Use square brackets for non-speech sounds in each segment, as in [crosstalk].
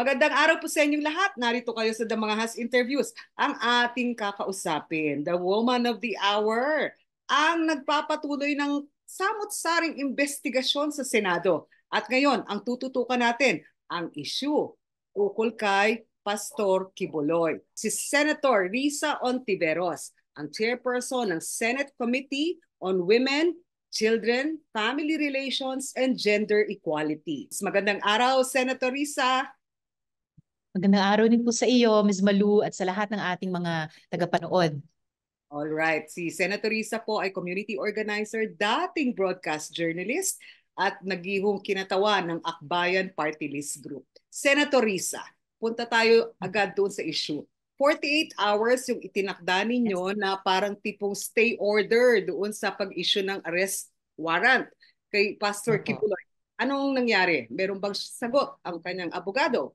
Magandang araw po sa inyong lahat. Narito kayo sa The Mga Has Interviews. Ang ating kakausapin, the woman of the hour, ang nagpapatuloy ng samot-saring investigasyon sa Senado. At ngayon, ang tututukan natin, ang issue ukol kay Pastor Kibuloy. Si Senator Risa Ontiveros, ang chairperson ng Senate Committee on Women, Children, Family Relations, and Gender Equality. Magandang araw, Senator Risa! Magandang araw din po sa iyo, Ms. Malu, at sa lahat ng ating mga tagapanood. All right, si Senator Risa po ay community organizer, dating broadcast journalist, at nagihong kinatawan ng Akbayan Party List Group. Senator Risa, punta tayo agad doon sa issue. 48 hours yung itinakda ninyo yes. na parang tipong stay order doon sa pag-issue ng arrest warrant kay Pastor uh-huh. Kibuloy. Anong nangyari? Meron bang sagot ang kanyang abogado?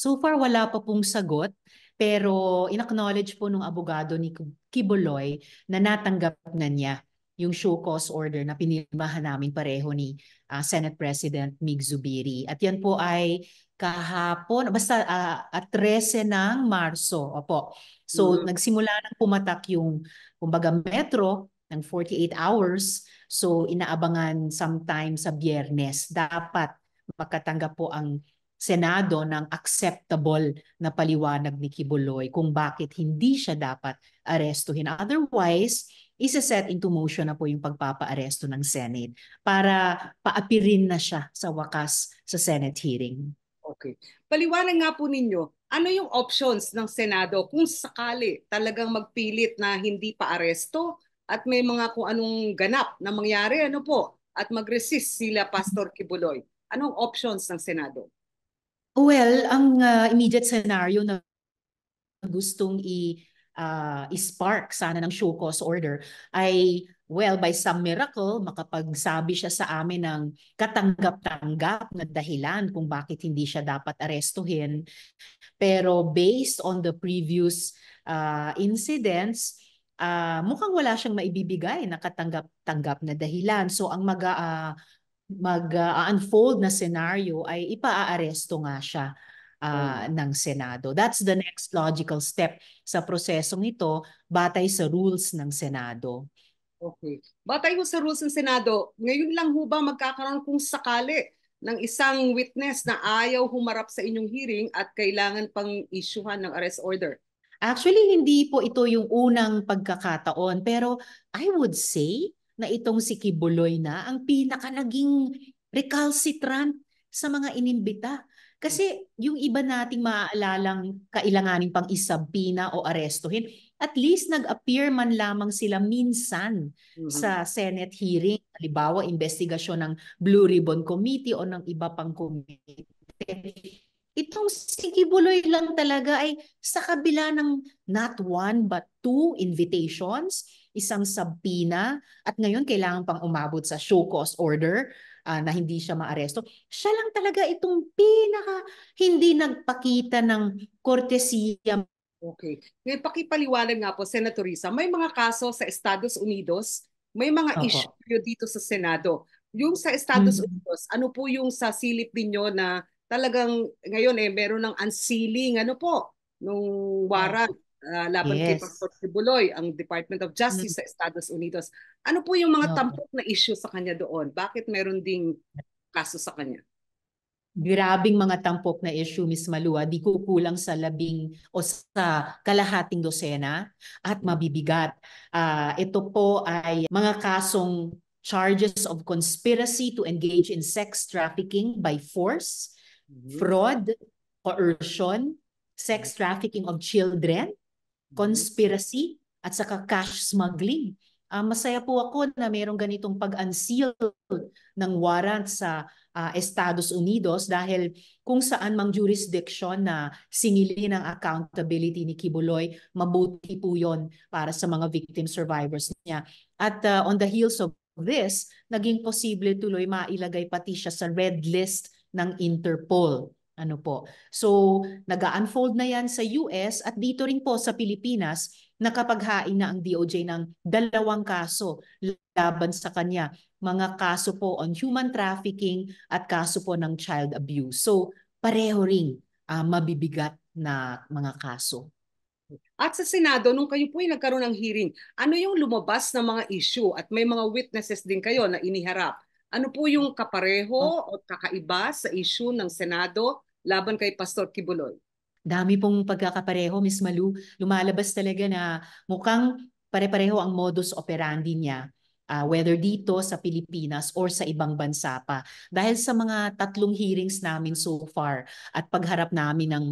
So far, wala pa pong sagot. Pero inacknowledge po nung abogado ni Kibuloy na natanggap na niya yung show cause order na pinirmahan namin pareho ni uh, Senate President Mig Zubiri. At yan po ay kahapon, basta uh, at 13 ng Marso. Opo. So mm-hmm. nagsimula nang pumatak yung kumbaga metro ng 48 hours. So inaabangan sometime sa biyernes. Dapat makatanggap po ang Senado ng acceptable na paliwanag ni Kibuloy kung bakit hindi siya dapat arestuhin. Otherwise, isa-set into motion na po yung pagpapaaresto ng Senate para paapirin na siya sa wakas sa Senate hearing. Okay. Paliwanag nga po ninyo, ano yung options ng Senado kung sakali talagang magpilit na hindi pa-aresto at may mga kung anong ganap na mangyari, ano po, at mag-resist sila Pastor Kibuloy? Anong options ng Senado? Well, ang uh, immediate scenario na gustong i uh, ah, spark sana ng show cause order ay well by some miracle makapagsabi siya sa amin ng katanggap-tanggap na dahilan kung bakit hindi siya dapat arestuhin pero based on the previous uh, incidents uh, mukhang wala siyang maibibigay na katanggap-tanggap na dahilan so ang mag uh, mag-unfold uh, na scenario ay ipaaaresto nga siya uh, mm. ng Senado. That's the next logical step sa prosesong ito batay sa rules ng Senado. Okay. Batay ho sa rules ng Senado, ngayon lang ho ba magkakaroon kung sakali ng isang witness na ayaw humarap sa inyong hearing at kailangan pang isyuhan ng arrest order? Actually, hindi po ito yung unang pagkakataon. Pero I would say na itong si Kibuloy na ang pinaka naging recalcitrant sa mga inimbita. Kasi yung iba nating maaalalang kailanganin pang isabina o arestuhin, at least nag-appear man lamang sila minsan mm-hmm. sa Senate hearing. Halimbawa, investigasyon ng Blue Ribbon Committee o ng iba pang committee. Itong si Kibuloy lang talaga ay sa kabila ng not one but two invitations, isang sabina, at ngayon kailangan pang umabot sa show cause order uh, na hindi siya maaresto. Siya lang talaga itong pinaka hindi nagpakita ng kortesiya. Okay. Ngayon, pakipaliwanag nga po, Senator Risa, may mga kaso sa Estados Unidos, may mga Opo. issue dito sa Senado. Yung sa Estados mm-hmm. Unidos, ano po yung sa silip ninyo na talagang ngayon eh meron ng unsealing ano po nung warrant uh, laban yes. kay Pastor Tibuloy, ang Department of Justice mm-hmm. sa Estados Unidos. Ano po yung mga no. tampok na issue sa kanya doon? Bakit meron ding kaso sa kanya? Grabing mga tampok na issue, Miss Malua. Di kukulang sa labing o sa kalahating dosena at mm. mabibigat. Uh, ito po ay mga kasong charges of conspiracy to engage in sex trafficking by force, mm-hmm. fraud, coercion, sex mm. trafficking of children, conspiracy, at saka cash smuggling. Uh, masaya po ako na mayroong ganitong pag-unseal ng warrant sa uh, Estados Unidos dahil kung saan mang jurisdiction na singilin ang accountability ni Kibuloy, mabuti po yon para sa mga victim survivors niya. At uh, on the heels of this, naging posible tuloy mailagay pati siya sa red list ng Interpol. Ano po? So, nag-unfold na yan sa US at dito rin po sa Pilipinas, nakapaghain na ang DOJ ng dalawang kaso laban sa kanya. Mga kaso po on human trafficking at kaso po ng child abuse. So, pareho ring uh, mabibigat na mga kaso. At sa Senado, nung kayo po ay nagkaroon ng hearing, ano yung lumabas na mga issue at may mga witnesses din kayo na iniharap? Ano po yung kapareho oh. o kakaiba sa issue ng Senado laban kay Pastor Kibuloy. Dami pong pagkakapareho, Miss Malu. Lumalabas talaga na mukhang pare-pareho ang modus operandi niya uh, whether dito sa Pilipinas or sa ibang bansa pa. Dahil sa mga tatlong hearings namin so far at pagharap namin ng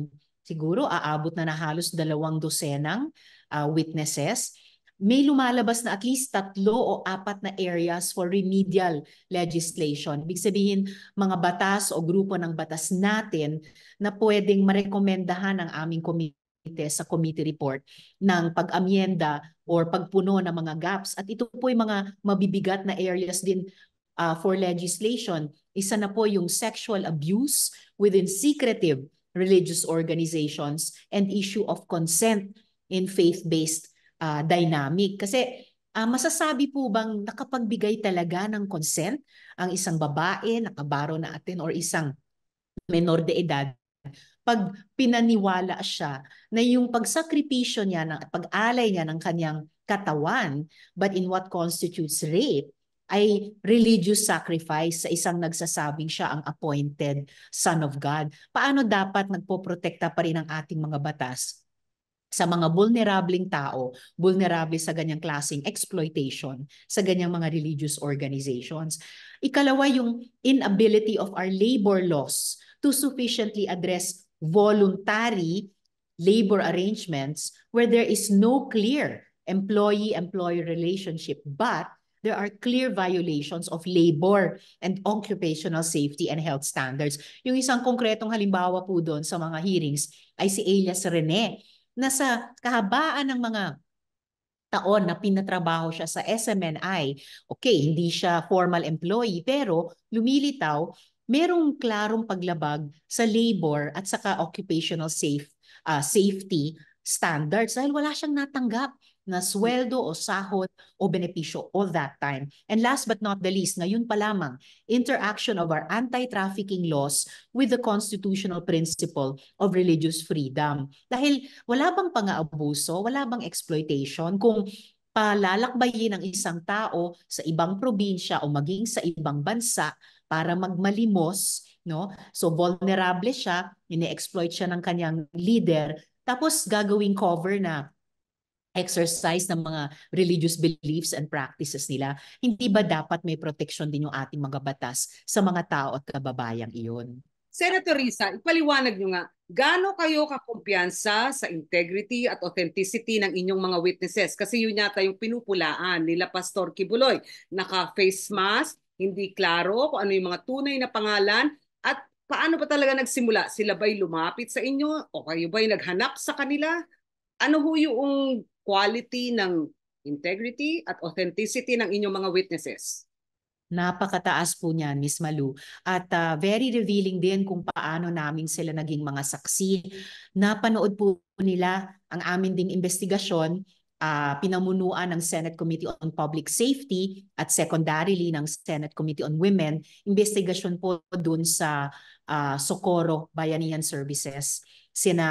siguro aabot na na halos dalawang dosenang uh, witnesses, may lumalabas na at least tatlo o apat na areas for remedial legislation. Ibig sabihin, mga batas o grupo ng batas natin na pwedeng marekomendahan ng aming komite sa committee report ng pag-amyenda or pagpuno ng mga gaps. At ito po yung mga mabibigat na areas din uh, for legislation. Isa na po yung sexual abuse within secretive religious organizations and issue of consent in faith-based uh, dynamic. Kasi uh, masasabi po bang nakapagbigay talaga ng consent ang isang babae, nakabaro na atin, or isang menor de edad pag pinaniwala siya na yung pagsakripisyo niya, ng, pag-alay niya ng kanyang katawan, but in what constitutes rape, ay religious sacrifice sa isang nagsasabing siya ang appointed Son of God. Paano dapat nagpoprotekta pa rin ang ating mga batas sa mga vulnerableng tao, vulnerable sa ganyang klasing exploitation, sa ganyang mga religious organizations. Ikalawa, yung inability of our labor laws to sufficiently address voluntary labor arrangements where there is no clear employee-employer relationship but there are clear violations of labor and occupational safety and health standards. Yung isang konkretong halimbawa po doon sa mga hearings ay si Elias Rene na sa kahabaan ng mga taon na pinatrabaho siya sa SMNI, okay, hindi siya formal employee pero lumilitaw, merong klarong paglabag sa labor at saka occupational safe uh, safety standards dahil wala siyang natanggap na sweldo o sahod o benepisyo all that time. And last but not the least, ngayon pa lamang, interaction of our anti-trafficking laws with the constitutional principle of religious freedom. Dahil wala bang pang-aabuso, wala bang exploitation kung palalakbayin ng isang tao sa ibang probinsya o maging sa ibang bansa para magmalimos, no? So vulnerable siya, ini-exploit siya ng kanyang leader, tapos gagawing cover na exercise ng mga religious beliefs and practices nila, hindi ba dapat may protection din yung ating mga batas sa mga tao at kababayang iyon? Senator Risa, ipaliwanag nyo nga, gaano kayo kakumpiyansa sa integrity at authenticity ng inyong mga witnesses? Kasi yun yata yung pinupulaan nila Pastor Kibuloy. Naka-face mask, hindi klaro kung ano yung mga tunay na pangalan at paano ba talaga nagsimula? Sila ba'y lumapit sa inyo o kayo ba'y naghanap sa kanila? Ano ho yung quality ng integrity at authenticity ng inyong mga witnesses. Napakataas po niyan, Ms. Malu. At uh, very revealing din kung paano namin sila naging mga saksi. Napanood po nila ang amin ding investigasyon uh, pinamunuan ng Senate Committee on Public Safety at secondarily ng Senate Committee on Women, investigasyon po dun sa uh, Socorro Bayanihan Services, sina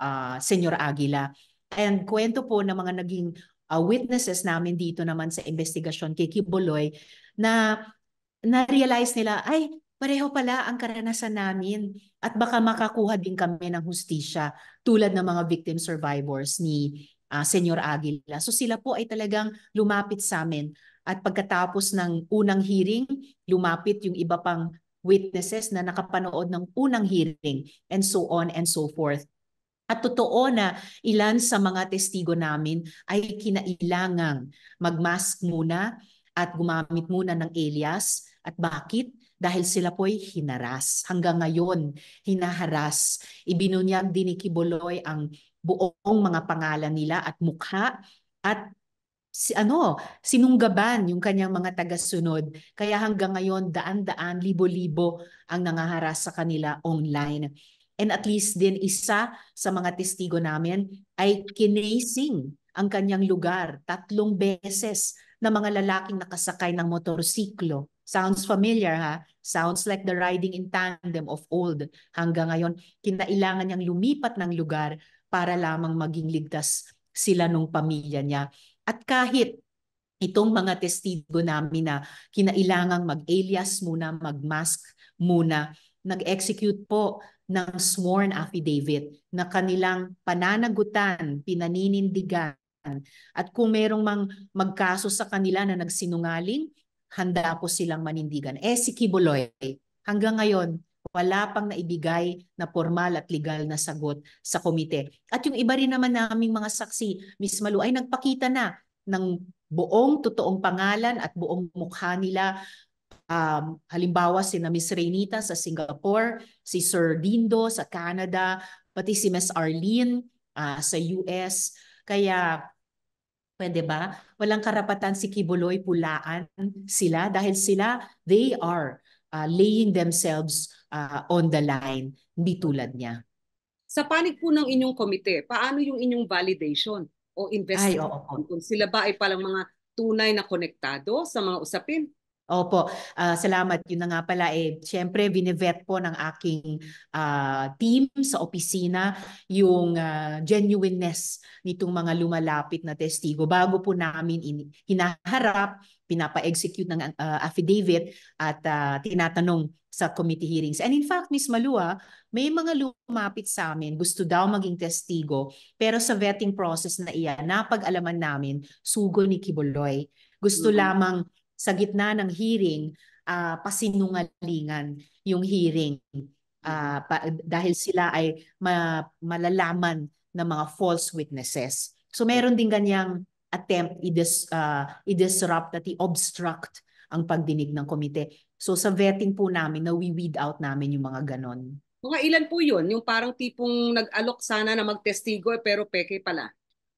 uh, Senyor Aguila. And kwento po ng mga naging uh, witnesses namin dito naman sa investigasyon kay Kibuloy na na-realize nila, ay, pareho pala ang karanasan namin at baka makakuha din kami ng hustisya tulad ng mga victim survivors ni uh, Senyor Aguila. So sila po ay talagang lumapit sa amin at pagkatapos ng unang hearing, lumapit yung iba pang witnesses na nakapanood ng unang hearing and so on and so forth. At totoo na ilan sa mga testigo namin ay kinailangang magmask muna at gumamit muna ng alias. At bakit? Dahil sila po'y hinaras. Hanggang ngayon, hinaharas. Ibinunyag din ni Kiboloy ang buong mga pangalan nila at mukha at si ano, sinunggaban yung kanyang mga tagasunod. Kaya hanggang ngayon, daan-daan, libo-libo ang nangaharas sa kanila online. And at least din isa sa mga testigo namin ay kinasing ang kanyang lugar tatlong beses na mga lalaking nakasakay ng motorsiklo. Sounds familiar ha? Sounds like the riding in tandem of old. Hanggang ngayon, kinailangan niyang lumipat ng lugar para lamang maging ligtas sila nung pamilya niya. At kahit itong mga testigo namin na kinailangang mag-alias muna, mag-mask muna, nag-execute po ng sworn affidavit na kanilang pananagutan, pinaninindigan, at kung merong mang magkaso sa kanila na nagsinungaling, handa po silang manindigan. Eh si Kibuloy, hanggang ngayon, wala pang naibigay na formal at legal na sagot sa komite. At yung iba rin naman naming mga saksi, Ms. Malu, ay nagpakita na ng buong totoong pangalan at buong mukha nila um, halimbawa si na Miss Reynita sa Singapore, si Sir Dindo sa Canada, pati si Miss Arlene uh, sa US. Kaya pwede ba? Walang karapatan si Kibuloy pulaan sila dahil sila, they are uh, laying themselves uh, on the line. Hindi tulad niya. Sa panig po ng inyong komite, paano yung inyong validation o investment? Ay, oo, oo. Kung sila ba ay palang mga tunay na konektado sa mga usapin? Opo, uh, salamat. Yun na nga pala, eh, siyempre binivet po ng aking uh, team sa opisina yung uh, genuineness nitong mga lumalapit na testigo. Bago po namin in- hinaharap, pinapa-execute ng uh, affidavit at uh, tinatanong sa committee hearings. And in fact, Ms. Malua, may mga lumapit sa amin, gusto daw maging testigo, pero sa vetting process na iyan, napag-alaman namin, sugo ni Kibuloy. Gusto mm-hmm. lamang sa gitna ng hearing, uh, pasinungalingan yung hearing uh, pa, dahil sila ay ma, malalaman ng mga false witnesses. So meron din ganyang attempt i-dis, uh, i-disrupt at i-obstruct ang pagdinig ng komite. So sa vetting po namin, nawi-weed out namin yung mga ganon. Mga ilan po yun? Yung parang tipong nag-alok sana na magtestigo pero peke pala?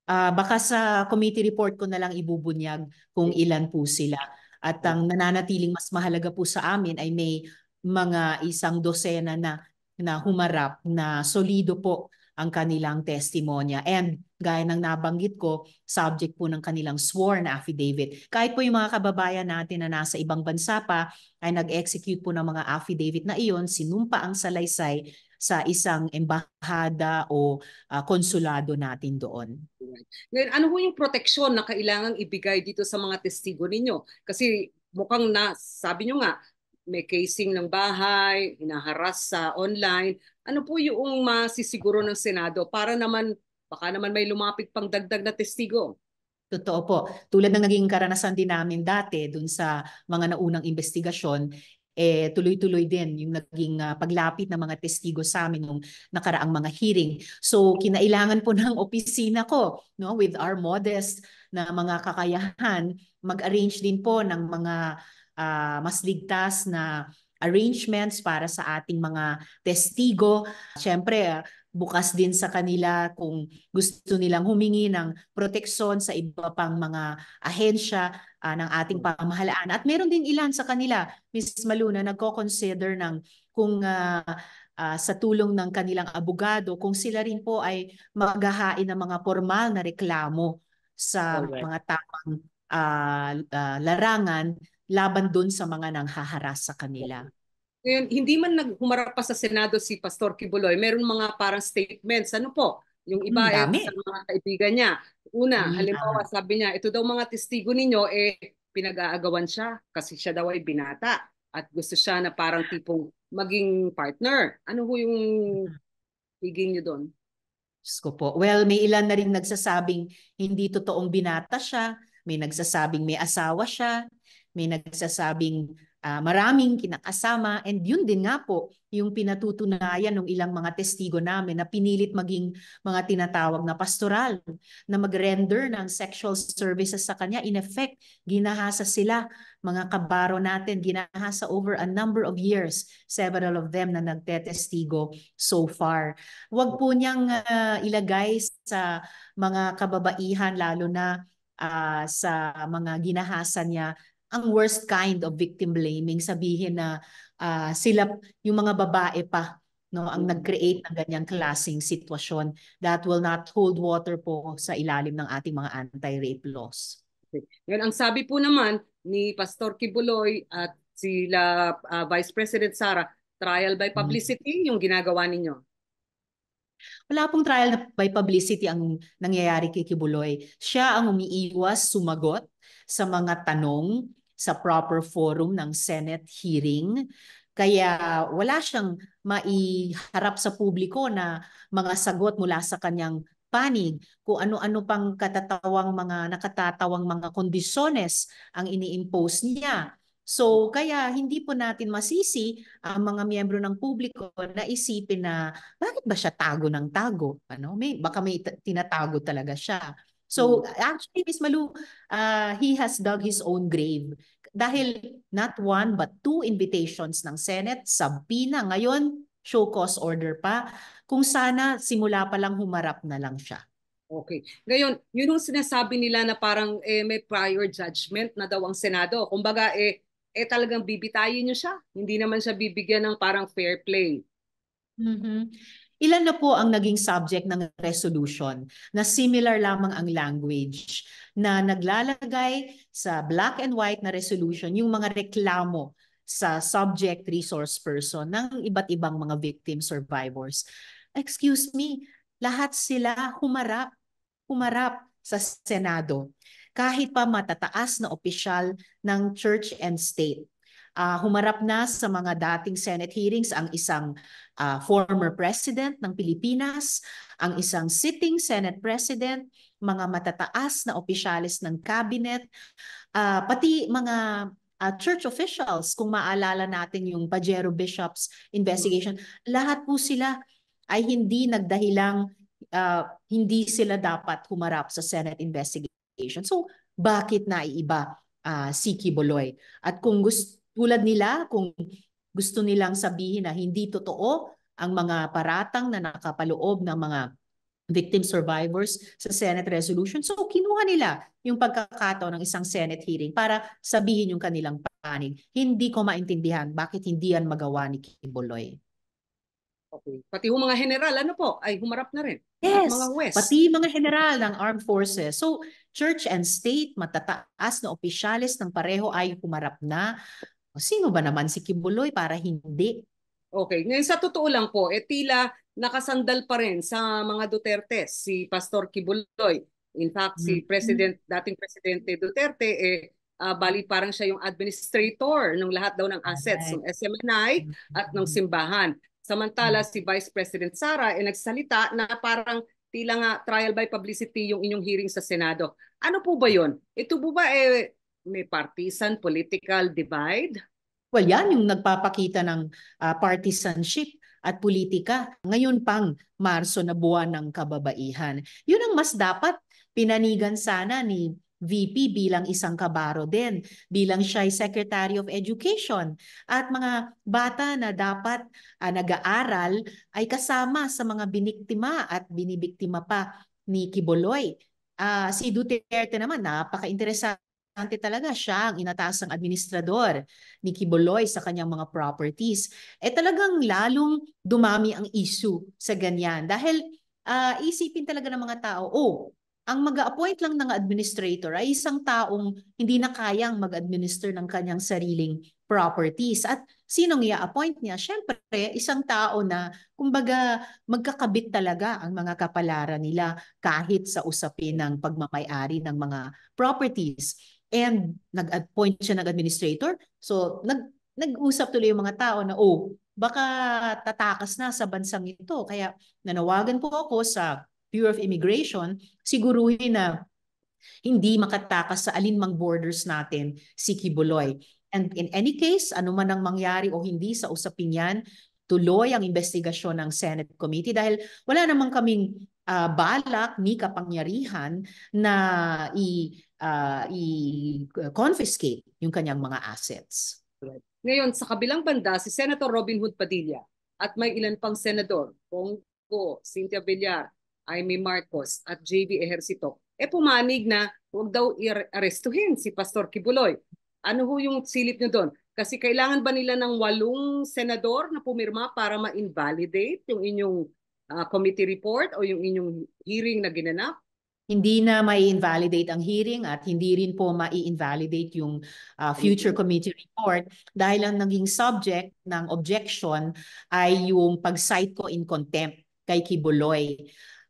Uh, baka sa committee report ko na lang ibubunyag kung ilan po sila. At hmm. ang nananatiling mas mahalaga po sa amin ay may mga isang dosena na na humarap na solido po ang kanilang testimonya. And gaya ng nabanggit ko, subject po ng kanilang sworn affidavit. Kahit po yung mga kababayan natin na nasa ibang bansa pa ay nag-execute po ng mga affidavit na iyon, sinumpa ang salaysay sa isang embahada o uh, konsulado natin doon. Right. Ngayon, ano ho yung proteksyon na kailangang ibigay dito sa mga testigo ninyo? Kasi mukhang na, sabi nyo nga, may casing ng bahay, hinaharas sa online. Ano po yung masisiguro ng Senado para naman, baka naman may lumapit pang dagdag na testigo? Totoo po. Tulad ng naging karanasan din namin dati dun sa mga naunang investigasyon, eh, tuloy-tuloy din yung naging uh, paglapit ng mga testigo sa amin nung nakaraang mga hearing. So kinailangan po [laughs] ng opisina ko no with our modest na mga kakayahan mag-arrange din po ng mga uh, mas ligtas na arrangements para sa ating mga testigo. Siyempre, ah, bukas din sa kanila kung gusto nilang humingi ng proteksyon sa iba pang mga ahensya uh, ng ating pamahalaan. At meron din ilan sa kanila, Ms. Maluna, nagko-consider ng kung uh, uh, sa tulong ng kanilang abogado, kung sila rin po ay maghahain ng mga formal na reklamo sa Correct. mga tamang uh, uh, larangan laban doon sa mga nanghaharas sa kanila. Ngayon, hindi man naghumarap pa sa Senado si Pastor Kibuloy, meron mga parang statements. Ano po? Yung iba eh, sa mga kaibigan niya. Una, hmm. halimbawa ah. sabi niya, ito daw mga testigo ninyo, eh pinag-aagawan siya kasi siya daw ay binata at gusto siya na parang tipong maging partner. Ano ho yung hmm. higing niyo doon? Diyos po. Well, may ilan na rin nagsasabing hindi totoong binata siya. May nagsasabing may asawa siya. May nagsasabing uh, maraming kinakasama and yun din nga po yung pinatutunayan ng ilang mga testigo namin na pinilit maging mga tinatawag na pastoral na mag-render ng sexual services sa kanya. In effect, ginahasa sila, mga kabaro natin, ginahasa over a number of years, several of them na nagtetestigo so far. Huwag po niyang uh, ilagay sa mga kababaihan, lalo na uh, sa mga ginahasa niya ang worst kind of victim blaming sabihin na uh, sila yung mga babae pa no ang mm. nag-create ng ganyang klasing sitwasyon that will not hold water po sa ilalim ng ating mga anti-rape laws. Ngayon ang sabi po naman ni Pastor Kibuloy at sila uh, Vice President Sara, trial by mm. publicity hmm. yung ginagawa ninyo. Wala pong trial by publicity ang nangyayari kay Kibuloy. Siya ang umiiwas sumagot sa mga tanong sa proper forum ng Senate hearing. Kaya wala siyang maiharap sa publiko na mga sagot mula sa kanyang panig kung ano-ano pang katatawang mga nakatatawang mga kondisyones ang ini-impose niya. So kaya hindi po natin masisi ang mga miyembro ng publiko na isipin na bakit ba siya tago ng tago? Ano? May, baka may tinatago talaga siya. So hmm. actually, Miss Malu, uh, he has dug his own grave. Dahil not one but two invitations ng Senate, subpoena. Ngayon, show cause order pa. Kung sana simula pa lang humarap na lang siya. Okay. Ngayon, yun yung sinasabi nila na parang eh, may prior judgment na daw ang Senado. Kumbaga, eh, eh talagang bibitayin nyo siya. Hindi naman siya bibigyan ng parang fair play. Mm-hmm. Ilan na po ang naging subject ng resolution na similar lamang ang language na naglalagay sa black and white na resolution yung mga reklamo sa subject resource person ng iba't ibang mga victim survivors. Excuse me, lahat sila humarap, humarap sa Senado kahit pa matataas na opisyal ng church and state uh, humarap na sa mga dating Senate hearings ang isang uh, former president ng Pilipinas, ang isang sitting Senate president, mga matataas na opisyalis ng cabinet, uh, pati mga uh, church officials kung maalala natin yung Pajero Bishops investigation. Lahat po sila ay hindi nagdahilang uh, hindi sila dapat humarap sa Senate investigation. So bakit naiiba iiba uh, si Kiboloy? At kung gusto tulad nila kung gusto nilang sabihin na hindi totoo ang mga paratang na nakapaloob ng mga victim survivors sa Senate resolution. So kinuha nila yung pagkakataon ng isang Senate hearing para sabihin yung kanilang panig. Hindi ko maintindihan bakit hindi yan magawa ni Kimboloy. Okay. Pati yung mga general, ano po, ay humarap na rin. Yes, mga West. pati mga general ng armed forces. So, church and state, matataas na opisyalis ng pareho ay humarap na sino ba naman si Kibuloy para hindi? Okay. Ngayon sa totoo lang po, eh tila nakasandal pa rin sa mga Duterte si Pastor Kibuloy. In fact, si mm-hmm. President dating Presidente Duterte eh uh, bali parang siya yung administrator ng lahat daw ng assets ng SMNI at ng mm-hmm. simbahan. Samantala mm-hmm. si Vice President Sara ay eh, nagsalita na parang tila nga trial by publicity yung inyong hearing sa Senado. Ano po ba 'yon? Ito po ba eh may partisan political divide? Well, yan yung nagpapakita ng uh, partisanship at politika ngayon pang Marso na buwan ng kababaihan. Yun ang mas dapat pinanigan sana ni VP bilang isang kabaro din, bilang siya ay Secretary of Education. At mga bata na dapat uh, nag-aaral ay kasama sa mga biniktima at binibiktima pa ni Kiboloy. Uh, ah, si Duterte naman, napaka-interesado importante talaga siya ang inataas ng administrador ni Kiboloy sa kanyang mga properties. Eh talagang lalong dumami ang issue sa ganyan dahil uh, ah, isipin talaga ng mga tao, oh, ang mag-appoint lang ng administrator ay isang taong hindi na kayang mag-administer ng kanyang sariling properties. At sinong i-appoint niya? Siyempre, isang tao na kumbaga magkakabit talaga ang mga kapalaran nila kahit sa usapin ng pagmamayari ng mga properties and nag-appoint siya ng administrator. So nag nag-usap tuloy yung mga tao na oh, baka tatakas na sa bansang ito. Kaya nanawagan po ako sa Bureau of Immigration, siguruhin na hindi makatakas sa alinmang borders natin si Kibuloy. And in any case, anuman ang mangyari o hindi sa usaping yan, tuloy ang investigasyon ng Senate Committee dahil wala namang kaming uh, balak ni kapangyarihan na i uh, i-confiscate yung kanyang mga assets. Ngayon, sa kabilang banda, si Senator Robin Hood Padilla at may ilan pang senador, Bongo, Cynthia Villar, Aimee Marcos at JB Ejercito, eh pumanig na huwag daw i-arestuhin si Pastor Kibuloy. Ano ho yung silip nyo doon? Kasi kailangan ba nila ng walong senador na pumirma para ma-invalidate yung inyong uh, committee report o yung inyong hearing na ginanap? hindi na may invalidate ang hearing at hindi rin po mai-invalidate yung uh, future committee report dahil ang naging subject ng objection ay yung pag-cite ko in contempt kay Kibuloy.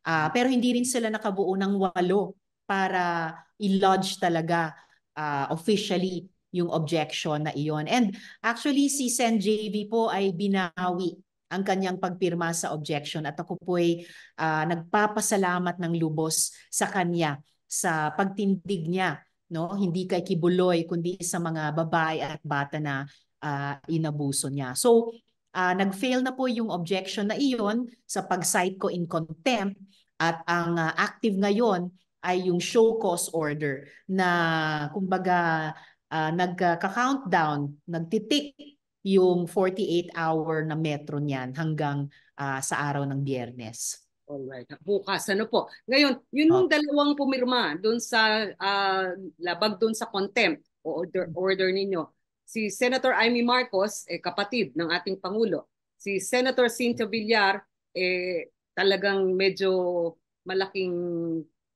Uh, pero hindi rin sila nakabuo ng walo para i-lodge talaga uh, officially yung objection na iyon. And actually si Sen JV po ay binawi ang kanyang pagpirma sa objection at ako po'y uh, nagpapasalamat ng lubos sa kanya sa pagtindig niya no hindi kay Kibuloy kundi sa mga babae at bata na uh, inabuso niya so uh, nagfail na po yung objection na iyon sa pag ko in contempt at ang uh, active ngayon ay yung show cause order na kumbaga uh, nagka-countdown, nagtitik yung 48-hour na metro niyan hanggang uh, sa araw ng biyernes. Alright. Bukas, ano po? Ngayon, yun yung ah. dalawang pumirma doon sa uh, labag doon sa contempt order, order ninyo. Si Senator Amy Marcos, eh, kapatid ng ating Pangulo. Si Senator Cynthia Villar, eh, talagang medyo malaking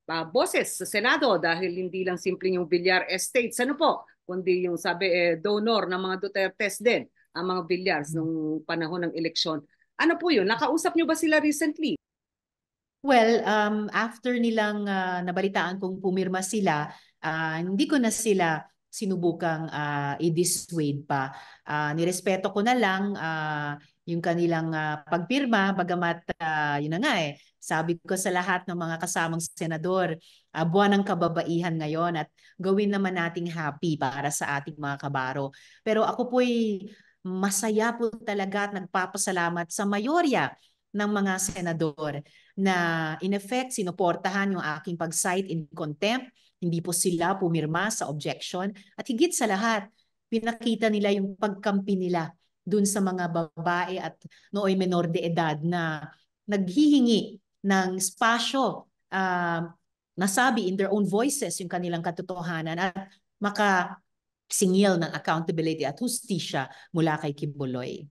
uh, boses sa Senado dahil hindi lang simpleng yung Villar Estates. Ano po? Kundi yung sabi, eh, donor ng mga Dutertes din ang mga billiards hmm. nung panahon ng eleksyon. Ano po yun? Nakausap nyo ba sila recently? Well, um, after nilang uh, nabalitaan kung pumirma sila, uh, hindi ko na sila sinubukang uh, i-dissuade pa. Uh, nirespeto ko na lang uh, yung kanilang uh, pagpirma, bagamat uh, yun na nga eh, sabi ko sa lahat ng mga kasamang senador, uh, buwan ng kababaihan ngayon at gawin naman nating happy para sa ating mga kabaro. Pero ako po'y masaya po talaga at nagpapasalamat sa mayorya ng mga senador na in effect sinuportahan yung aking pag-cite in contempt, hindi po sila pumirma sa objection at higit sa lahat, pinakita nila yung pagkampi nila dun sa mga babae at nooy menor de edad na naghihingi ng spasyo uh, ah, nasabi in their own voices yung kanilang katotohanan at maka singil ng accountability at hustisya mula kay Kibuloy.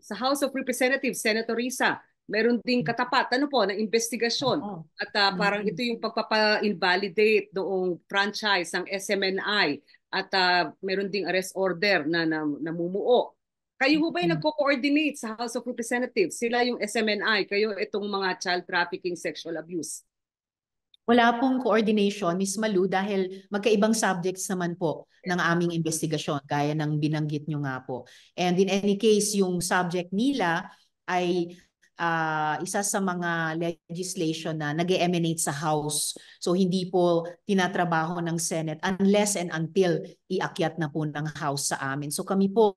Sa House of Representatives, Senator Risa, meron ding katapat ano po na investigasyon oh. at uh, parang mm-hmm. ito yung pagpapa-invalidate noong franchise ng SMNI at uh, meron ding arrest order na, na namumuo. Kayo ho ba yung mm-hmm. nagko-coordinate sa House of Representatives? Sila yung SMNI, kayo itong mga child trafficking, sexual abuse. Wala pong coordination, Ms. Malu, dahil magkaibang subjects naman po ng aming investigasyon, gaya ng binanggit nyo nga po. And in any case, yung subject nila ay uh, isa sa mga legislation na nag emanate sa House. So hindi po tinatrabaho ng Senate unless and until iakyat na po ng House sa amin. So kami po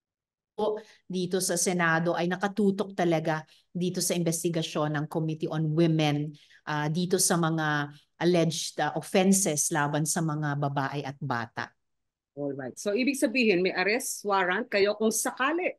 dito sa Senado ay nakatutok talaga dito sa investigasyon ng Committee on Women uh, dito sa mga alleged uh, offenses laban sa mga babae at bata. All right. So ibig sabihin may arrest warrant kayo kung sakali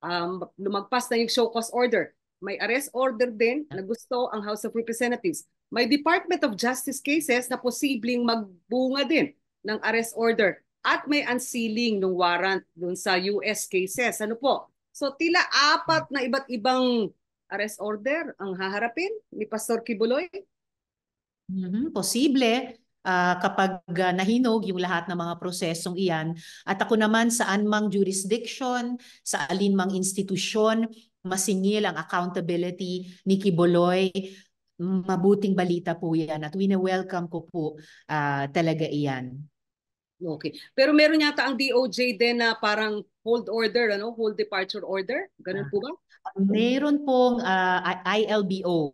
um, lumagpas na yung show cause order. May arrest order din na gusto ang House of Representatives. May Department of Justice cases na posibleng magbunga din ng arrest order at may unsealing ng warrant dun sa US cases. Ano po? So tila apat na iba't ibang arrest order ang haharapin ni Pastor Kibuloy. Mm-hmm. Posible uh, kapag uh, nahinog yung lahat ng mga prosesong iyan. At ako naman saan mang jurisdiction, sa alinmang institusyon, masingil ang accountability ni Kiboloy. Mabuting balita po yan at wine-welcome ko po uh, talaga iyan. Okay. Pero meron yata ang DOJ din na parang hold order, ano? hold departure order? Ganun po ba? Meron pong uh, ILBO.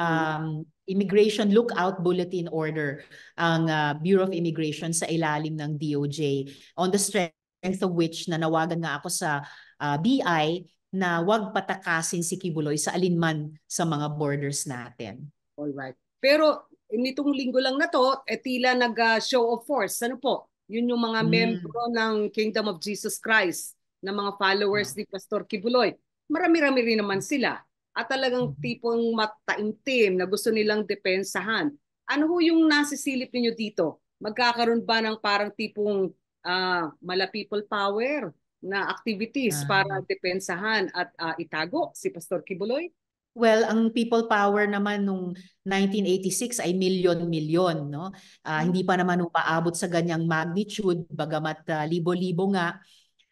Um, Immigration Lookout Bulletin Order ang uh, Bureau of Immigration sa ilalim ng DOJ on the strength of which nanawagan nga ako sa uh, ah, BI na wag patakasin si Kibuloy sa alinman sa mga borders natin. All right. Pero nitong linggo lang na to, eh, tila nag-show ah, uh, of force. Ano po? Yun yung mga mm. membro ng Kingdom of Jesus Christ na mga followers hmm. ni Pastor Kibuloy. Marami-rami rin naman sila at talagang mm-hmm. tipong mataimtim na gusto nilang depensahan. Ano ho yung nasisilip ninyo dito? Magkakaroon ba ng parang tipong uh, mala people power na activities ah. para depensahan at uh, itago si Pastor Kibuloy? Well, ang people power naman nung 1986 ay milyon-milyon, no? Uh, hindi pa naman umaabot sa ganyang magnitude bagamat uh, libo-libo nga.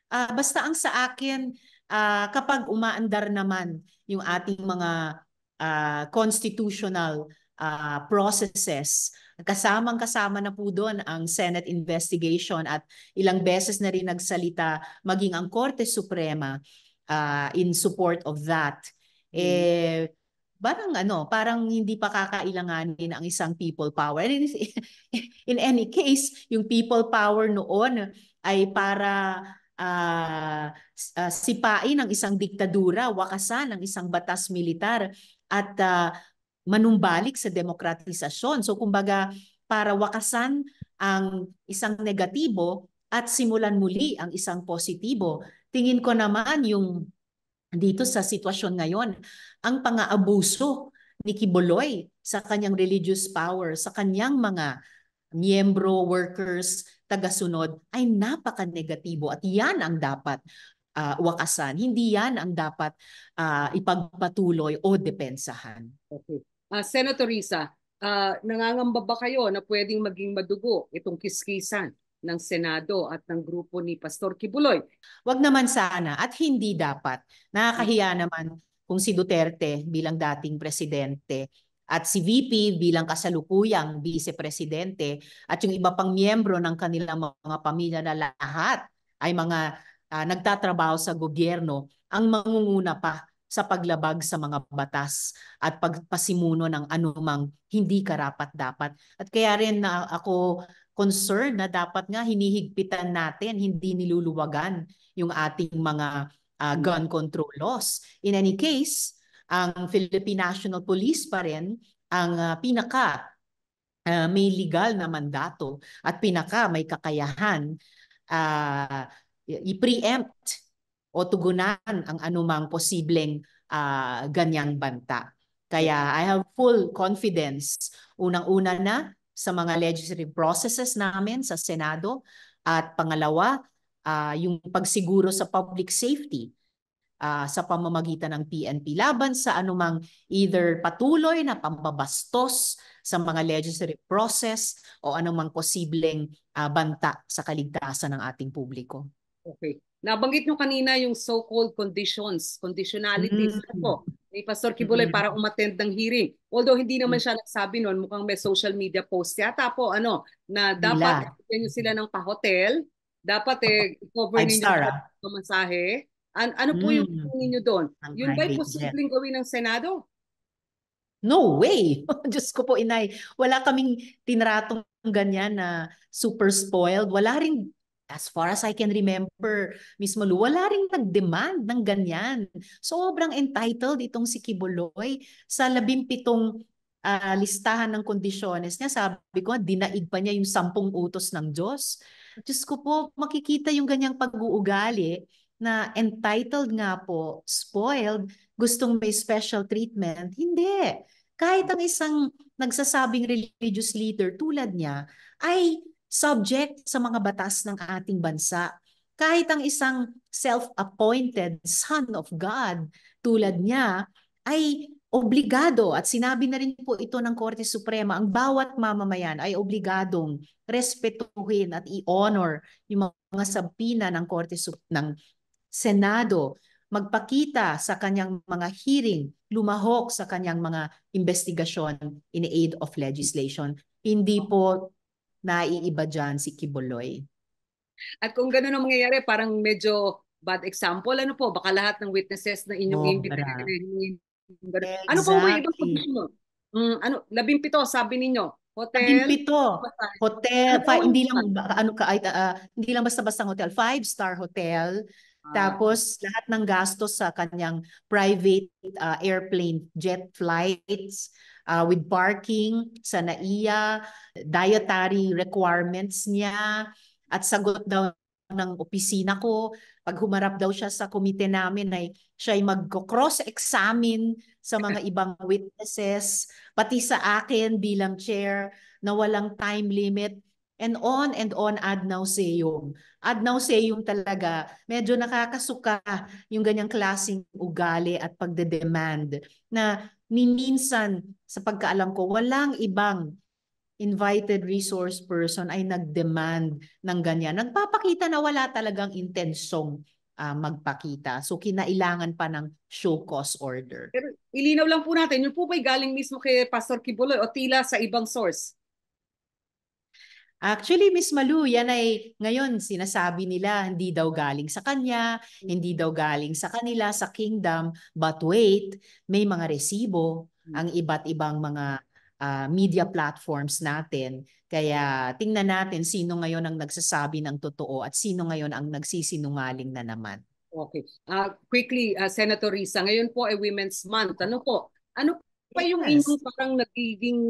Uh, basta ang sa akin, uh, kapag umaandar naman yung ating mga uh, constitutional uh, processes. Kasamang-kasama na po doon ang Senate investigation at ilang beses na rin nagsalita maging ang Korte Suprema uh, in support of that. Hmm. Eh, parang ano, parang hindi pa kakailanganin ang isang people power. in, [laughs] in any case, yung people power noon ay para uh, uh, sipain ang isang diktadura, wakasan ang isang batas militar at uh, manumbalik sa demokratisasyon. So kumbaga para wakasan ang isang negatibo at simulan muli ang isang positibo. Tingin ko naman yung dito sa sitwasyon ngayon, ang pangaabuso ni Kiboloy sa kanyang religious power, sa kanyang mga miyembro, workers, tagasunod ay napaka-negatibo at yan ang dapat uh, wakasan. Hindi yan ang dapat uh, ipagpatuloy o depensahan. Okay. Uh, Senator Risa, uh, nangangamba ba kayo na pwedeng maging madugo itong kiskisan? ng Senado at ng grupo ni Pastor Kibuloy. Wag naman sana at hindi dapat. Nakakahiya mm. naman kung si Duterte bilang dating presidente at si VP bilang kasalukuyang vice-presidente at yung iba pang miyembro ng kanilang mga pamilya na lahat ay mga uh, nagtatrabaho sa gobyerno ang mangunguna pa sa paglabag sa mga batas at pagpasimuno ng anumang hindi karapat-dapat. At kaya rin na ako concerned na dapat nga hinihigpitan natin, hindi niluluwagan yung ating mga uh, gun control laws. In any case, ang Philippine National Police pa rin ang uh, pinaka uh, may legal na mandato at pinaka may kakayahan uh, i-preempt o tugunan ang anumang posibleng uh, ganyang banta. Kaya I have full confidence unang-una na sa mga legislative processes namin sa Senado at pangalawa uh, yung pagsiguro sa public safety uh, sa pamamagitan ng PNP laban sa anumang either patuloy na pambabastos sa mga legislative process o anumang posibleng uh, banta sa kaligtasan ng ating publiko. Okay. Nabanggit nyo kanina yung so-called conditions, conditionalities. Mm-hmm. Ako, ni Pastor Kibuloy mm-hmm. para umattend ng hearing. Although hindi naman mm. siya nagsabi noon, mukhang may social media post yata po ano, na dapat nyo sila ng pa-hotel, dapat eh cover ninyo ang ah. masahe An- ano po yung mm. niyo doon? Ang Yun ba'y posibleng gawin ng Senado? No way! [laughs] Diyos ko po, inay. Wala kaming tinratong ganyan na super spoiled. Wala rin, as far as I can remember, Miss Malu, wala rin nag-demand ng ganyan. Sobrang entitled itong si Kibuloy sa labimpitong uh, listahan ng kondisyones niya. Sabi ko, dinaig pa niya yung sampung utos ng Diyos. Diyos ko po, makikita yung ganyang pag-uugali na entitled nga po, spoiled, gustong may special treatment. Hindi. Kahit ang isang nagsasabing religious leader tulad niya ay subject sa mga batas ng ating bansa. Kahit ang isang self-appointed son of God tulad niya ay obligado at sinabi na rin po ito ng Korte Suprema, ang bawat mamamayan ay obligadong respetuhin at i-honor yung mga sabina ng Korte ng Senado magpakita sa kanyang mga hearing, lumahok sa kanyang mga investigasyon in aid of legislation. Hindi po naiiba dyan si Kibuloy. At kung gano'n ang mangyayari, parang medyo bad example, ano po, baka lahat ng witnesses na inyong oh, imbitahin. Exactly. Ano po ba ibang position? Mm, ano, labing pito, sabi ninyo. Hotel? Labing pito. Hotel. hotel. Ano, hindi lang, ano, kahit, uh, ah, ah, hindi lang basta-basta hotel. Five-star hotel Ah. Tapos lahat ng gastos sa kanyang private uh, airplane jet flights uh, with parking sa NAIA, dietary requirements niya at sagot daw ng opisina ko. Pag humarap daw siya sa komite namin ay siya ay mag-cross-examine sa mga [laughs] ibang witnesses, pati sa akin bilang chair na walang time limit And on and on ad nauseum. Ad nauseum talaga. Medyo nakakasuka yung ganyang klasing ugali at pagde-demand na minsan sa pagkaalam ko walang ibang invited resource person ay nagdemand ng ganyan. Nagpapakita na wala talagang intensyong uh, ah, magpakita. So kinailangan pa ng show cause order. Pero ilinaw lang po natin, yung po ba'y galing mismo kay Pastor Kibuloy o tila sa ibang source? Actually, Miss Malu, yan ay ngayon sinasabi nila hindi daw galing sa kanya, hindi daw galing sa kanila, sa kingdom. But wait, may mga resibo ang hmm. iba't ibang mga uh, media platforms natin. Kaya tingnan natin sino ngayon ang nagsasabi ng totoo at sino ngayon ang nagsisinungaling na naman. Okay. Uh, quickly, uh, Senator Risa, ngayon po ay Women's Month. Ano po? Ano pa yes. yung inyong parang nagiging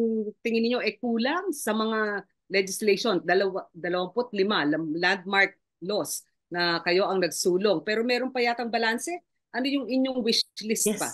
tingin niyo eh kulang sa mga legislation, dalawa, 25 landmark laws na kayo ang nagsulong. Pero meron pa yatang balanse. Ano yung inyong wish list yes. pa?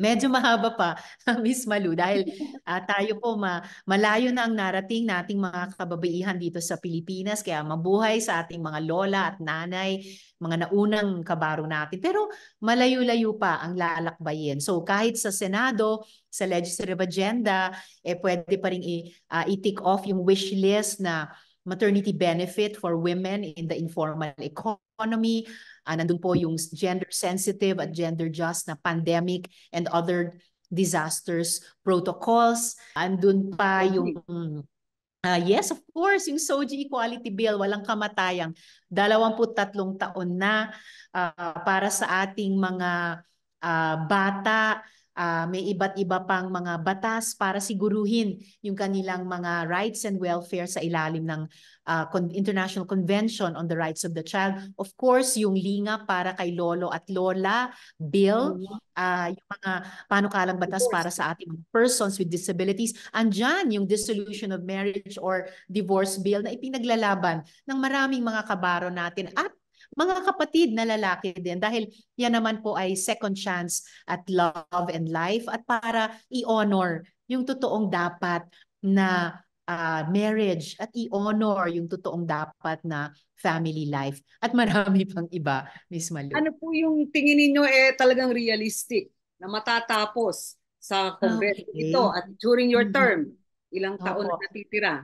Medyo mahaba pa, [laughs] Miss Malu, dahil uh, tayo po ma malayo na ang narating nating mga kababaihan dito sa Pilipinas. Kaya mabuhay sa ating mga lola at nanay, mga naunang kabaro natin. Pero malayo-layo pa ang lalakbayin. So kahit sa Senado, sa legislative agenda, eh, pwede pa rin ah, i-tick uh, off yung wish list na maternity benefit for women in the informal economy, Uh, nandun po yung gender-sensitive at gender-just na pandemic and other disasters protocols. Andun pa yung Uh, yes, of course, yung SOGI Equality Bill, walang kamatayang 23 taon na uh, para sa ating mga uh, bata uh, may iba't iba pang mga batas para siguruhin yung kanilang mga rights and welfare sa ilalim ng uh, Con International Convention on the Rights of the Child. Of course, yung linga para kay lolo at lola, bill, uh, yung mga panukalang batas para sa ating persons with disabilities. Andyan yung dissolution of marriage or divorce bill na ipinaglalaban ng maraming mga kabaro natin at mga kapatid na lalaki din dahil yan naman po ay second chance at love and life at para i-honor yung totoong dapat na uh, marriage at i-honor yung totoong dapat na family life at marami pang iba, Miss Malu. Ano po yung tingin ninyo eh talagang realistic na matatapos sa Kongreso ah, okay. ito at during your mm-hmm. term? Ilang Opo. taon na titira?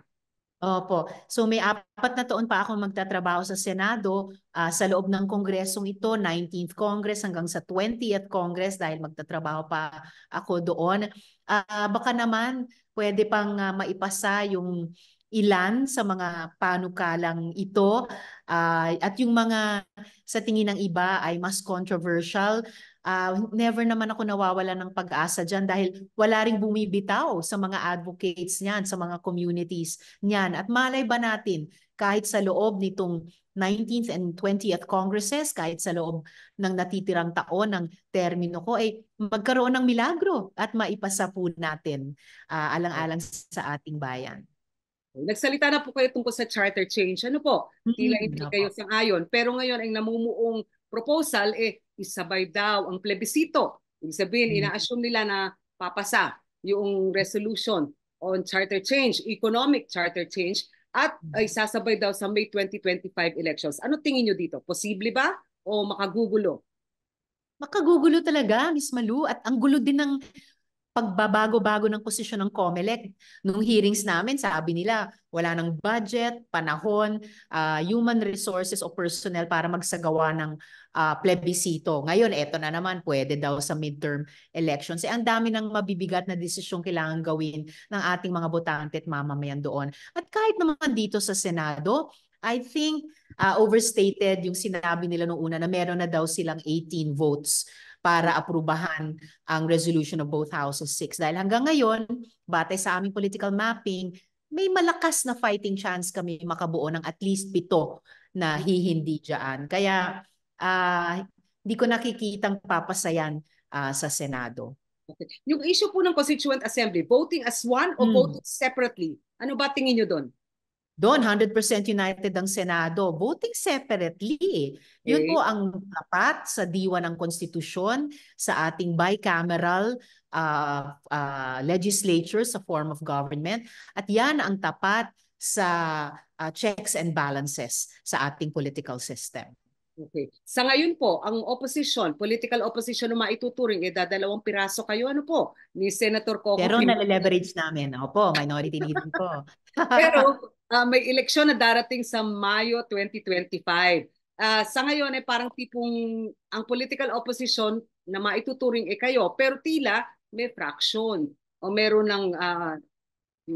Opo. So may apat na taon pa ako magtatrabaho sa Senado uh, sa loob ng kongresong ito, 19th Congress hanggang sa 20th Congress dahil magtatrabaho pa ako doon. Uh, baka naman pwede pang uh, maipasa yung ilan sa mga panukalang ito uh, at yung mga sa tingin ng iba ay mas controversial uh, never naman ako nawawala ng pag-asa dyan dahil wala ring bumibitaw sa mga advocates niyan, sa mga communities niyan. At malay ba natin kahit sa loob nitong 19th and 20th Congresses, kahit sa loob ng natitirang taon ng termino ko, ay eh, magkaroon ng milagro at maipasa po natin uh, alang-alang sa ating bayan. Nagsalita na po kayo tungkol sa charter change. Ano po? Tila hindi hmm, kayo sang ayon. Pero ngayon, ang namumuong proposal, eh, isabay daw ang plebisito. Ibig sabihin, mm-hmm. ina-assume nila na papasa yung resolution on charter change, economic charter change, at mm. ay sasabay daw sa May 2025 elections. Ano tingin nyo dito? Posible ba o makagugulo? Makagugulo talaga, Miss Malu. At ang gulo din ng pagbabago-bago ng posisyon ng COMELEC. Nung hearings namin, sabi nila, wala ng budget, panahon, uh, human resources o personnel para magsagawa ng uh, plebisito. Ngayon, eto na naman, pwede daw sa midterm elections. Eh, ang dami ng mabibigat na desisyong kailangan gawin ng ating mga botante at mamamayan doon. At kahit naman dito sa Senado, I think uh, overstated yung sinabi nila noong una na meron na daw silang 18 votes para aprubahan ang resolution of both houses 6. Dahil hanggang ngayon, batay sa aming political mapping, may malakas na fighting chance kami makabuo ng at least pito na hihindi dyan. Kaya ah, hindi uh, ko nakikitang papasayan uh, sa Senado. Okay. Yung issue po ng Constituent Assembly, voting as one or hmm. voting separately, ano ba tingin nyo doon? Doon, 100% united ang Senado, voting separately. Yun po ang dapat sa diwa ng konstitusyon sa ating bicameral uh, uh, legislature sa form of government. At yan ang tapat sa uh, checks and balances sa ating political system. Okay. Sa ngayon po, ang opposition, political opposition na maituturing, eh, dadalawang piraso kayo, ano po, ni Senator Coco. Pero naleleverage namin. po, minority leader po. [laughs] Pero uh, may eleksyon na darating sa Mayo 2025. Uh, ah, sa ngayon ay eh, parang tipong ang political opposition na maituturing eh kayo pero tila may fraction o meron ng uh,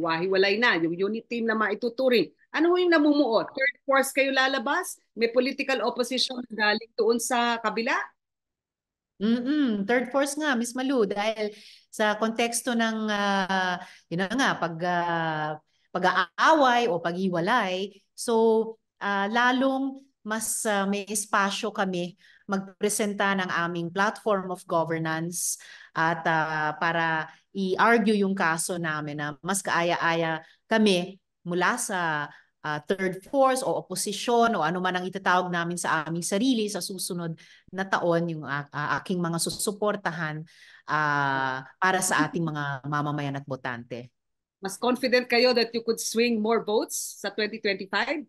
ah, hiwa na yung unit team na maituturing. Ano yung namumuo? Third force kayo lalabas? May political opposition galing doon sa kabila? Mm-mm, third force nga, Miss Malu, dahil sa konteksto ng, uh, yun na nga, pag uh, pag-aaway o paghiwalay. So, uh, lalong mas uh, may espasyo kami magpresenta ng aming platform of governance at uh, para i-argue yung kaso namin na mas kaaya-aya kami mula sa uh, third force o opposition o ano man ang itatawag namin sa aming sarili sa susunod na taon yung uh, aking mga susuportahan uh, para sa ating mga mamamayan at botante. Mas confident kayo that you could swing more votes sa 2025?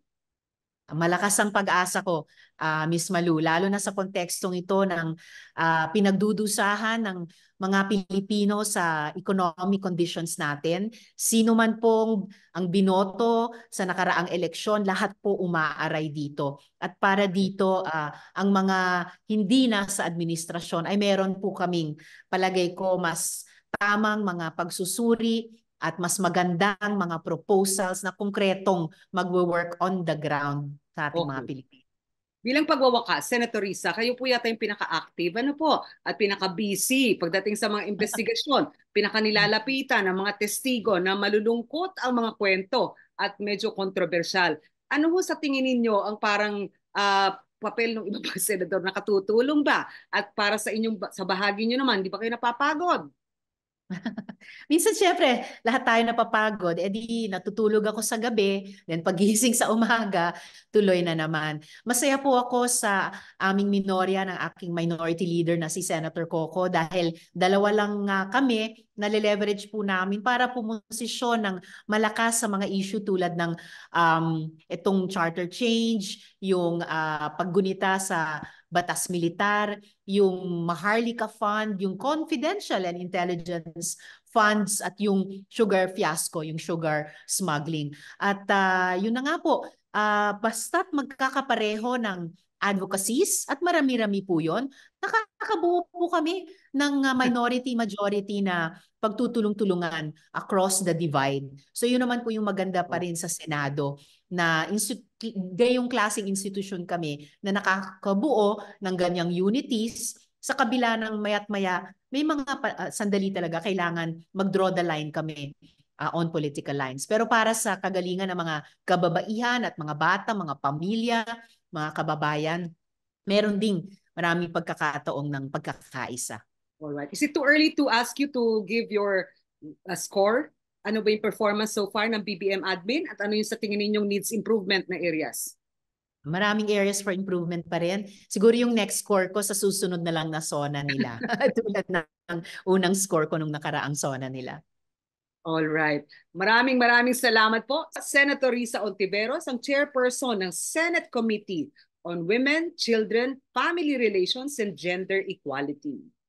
Malakas ang pag-asa ko, uh, Miss Malu, lalo na sa kontekstong ito ng uh, pinagdudusahan ng mga Pilipino sa economic conditions natin. Sino man pong ang binoto sa nakaraang eleksyon, lahat po umaaray dito. At para dito, uh, ang mga hindi na sa administrasyon ay meron po kaming, palagay ko, mas tamang mga pagsusuri, at mas magandang mga proposals na konkretong magwo-work on the ground sa ating okay. mga Pilipino. Bilang pagwawakas, Senator Risa, kayo po yata yung pinaka-active ano po, at pinaka-busy pagdating sa mga investigasyon, [laughs] pinaka-nilalapitan ng mga testigo na malulungkot ang mga kwento at medyo kontrobersyal. Ano ho sa tingin ninyo ang parang uh, papel ng iba pang [laughs] senador? Nakatutulong ba? At para sa inyong sa bahagi niyo naman, di ba kayo napapagod? [laughs] Minsan syempre, lahat tayo napapagod. E di, natutulog ako sa gabi, then pagising [laughs] sa umaga, tuloy na naman. Masaya po ako sa aming minorya ng aking minority leader na si Senator Coco dahil dalawa lang uh, kami nale-leverage po namin para pumosisyon ng malakas sa mga issue tulad ng um, itong charter change, yung uh, paggunita sa batas militar, yung Maharlika Fund, yung Confidential and Intelligence Funds at yung sugar fiasco, yung sugar smuggling. At uh, yun na nga po, uh, basta't magkakapareho ng advocacies at marami-rami po yon, nakakabuo po kami ng ah, minority-majority na pagtutulong-tulungan across the divide. So yun naman po yung maganda pa rin sa Senado na institu- gayong klaseng institusyon kami na nakakabuo ng ganyang unities sa kabila ng mayat maya, may mga uh, sandali talaga kailangan mag-draw the line kami uh, on political lines. Pero para sa kagalingan ng mga kababaihan at mga bata, mga pamilya, mga kababayan, meron ding maraming pagkakataong ng pagkakaisa. All right. Is it too early to ask you to give your uh, score ano ba yung performance so far ng BBM admin at ano yung sa tingin ninyong needs improvement na areas? Maraming areas for improvement pa rin. Siguro yung next score ko sa susunod na lang na SONA nila. [laughs] [laughs] Tulad ng unang score ko nung nakaraang SONA nila. All right. Maraming maraming salamat po. Senator Risa Ontiveros, ang chairperson ng Senate Committee on Women, Children, Family Relations and Gender Equality.